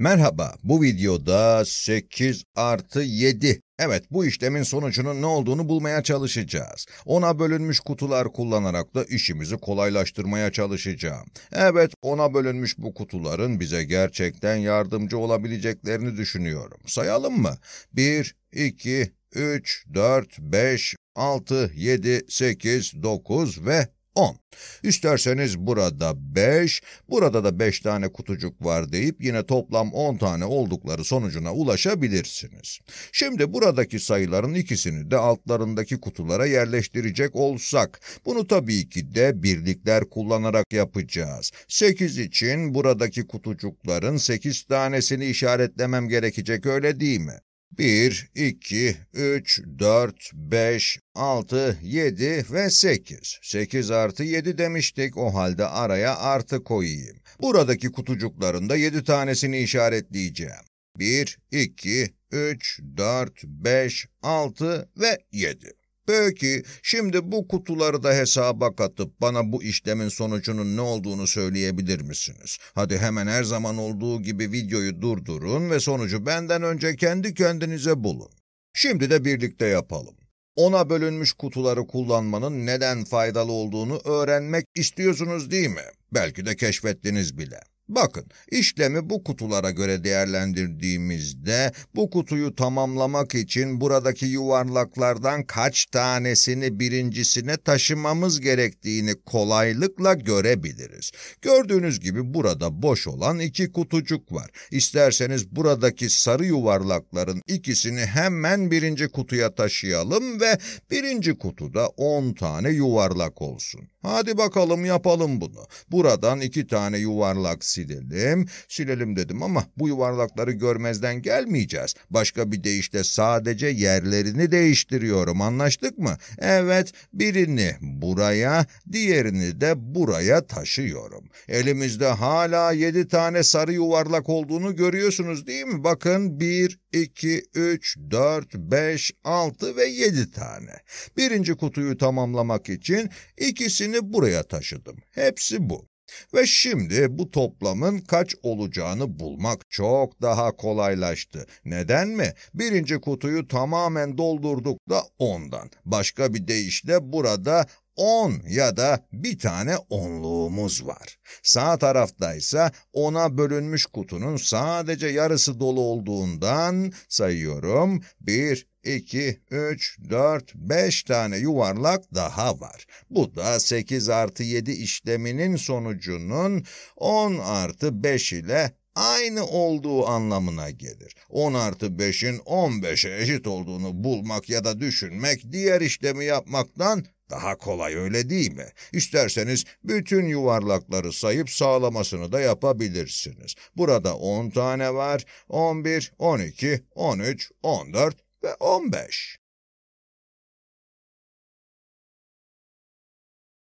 Merhaba, bu videoda 8 artı 7. Evet, bu işlemin sonucunun ne olduğunu bulmaya çalışacağız. Ona bölünmüş kutular kullanarak da işimizi kolaylaştırmaya çalışacağım. Evet, ona bölünmüş bu kutuların bize gerçekten yardımcı olabileceklerini düşünüyorum. Sayalım mı? 1, 2, 3, 4, 5, 6, 7, 8, 9 ve 10. İsterseniz burada 5, burada da 5 tane kutucuk var deyip yine toplam 10 tane oldukları sonucuna ulaşabilirsiniz. Şimdi buradaki sayıların ikisini de altlarındaki kutulara yerleştirecek olsak, bunu tabii ki de birlikler kullanarak yapacağız. 8 için buradaki kutucukların 8 tanesini işaretlemem gerekecek öyle değil mi? 1, 2, 3, 4, 5, 6, 7 ve 8. 8 artı 7 demiştik o halde araya artı koyayım. Buradaki kutucukların da 7 tanesini işaretleyeceğim. 1, 2, 3, 4, 5, 6 ve 7. Peki şimdi bu kutuları da hesaba katıp bana bu işlemin sonucunun ne olduğunu söyleyebilir misiniz? Hadi hemen her zaman olduğu gibi videoyu durdurun ve sonucu benden önce kendi kendinize bulun. Şimdi de birlikte yapalım. Ona bölünmüş kutuları kullanmanın neden faydalı olduğunu öğrenmek istiyorsunuz değil mi? Belki de keşfettiniz bile. Bakın işlemi bu kutulara göre değerlendirdiğimizde bu kutuyu tamamlamak için buradaki yuvarlaklardan kaç tanesini birincisine taşımamız gerektiğini kolaylıkla görebiliriz. Gördüğünüz gibi burada boş olan iki kutucuk var. İsterseniz buradaki sarı yuvarlakların ikisini hemen birinci kutuya taşıyalım ve birinci kutuda 10 tane yuvarlak olsun. Hadi bakalım yapalım bunu. Buradan iki tane yuvarlak silelim. Silelim dedim ama bu yuvarlakları görmezden gelmeyeceğiz. Başka bir deyişle sadece yerlerini değiştiriyorum anlaştık mı? Evet birini buraya diğerini de buraya taşıyorum. Elimizde hala yedi tane sarı yuvarlak olduğunu görüyorsunuz değil mi? Bakın bir, iki, üç, dört, beş, altı ve yedi tane. Birinci kutuyu tamamlamak için ikisini hepsini buraya taşıdım. Hepsi bu. Ve şimdi bu toplamın kaç olacağını bulmak çok daha kolaylaştı. Neden mi? Birinci kutuyu tamamen doldurduk da ondan. Başka bir deyişle burada 10 ya da bir tane onluğumuz var. Sağ taraftaysa 10'a bölünmüş kutunun sadece yarısı dolu olduğundan sayıyorum 1, 2, 3, 4, 5 tane yuvarlak daha var. Bu da 8 artı 7 işleminin sonucunun 10 artı 5 ile aynı olduğu anlamına gelir. 10 artı 5'in 15'e eşit olduğunu bulmak ya da düşünmek diğer işlemi yapmaktan daha kolay öyle değil mi? İsterseniz bütün yuvarlakları sayıp sağlamasını da yapabilirsiniz. Burada 10 tane var. 11, 12, 13, 14 ve 15.